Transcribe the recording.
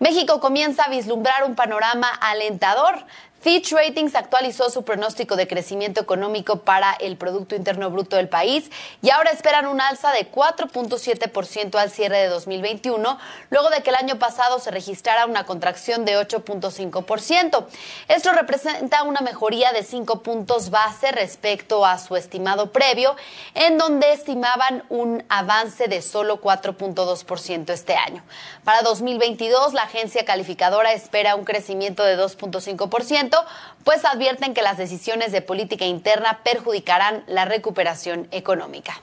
México comienza a vislumbrar un panorama alentador Fitch Ratings actualizó su pronóstico de crecimiento económico para el Producto Interno Bruto del país y ahora esperan un alza de 4.7% al cierre de 2021, luego de que el año pasado se registrara una contracción de 8.5%. Esto representa una mejoría de 5 puntos base respecto a su estimado previo, en donde estimaban un avance de solo 4.2% este año. Para 2022, la agencia calificadora espera un crecimiento de 2.5% pues advierten que las decisiones de política interna perjudicarán la recuperación económica.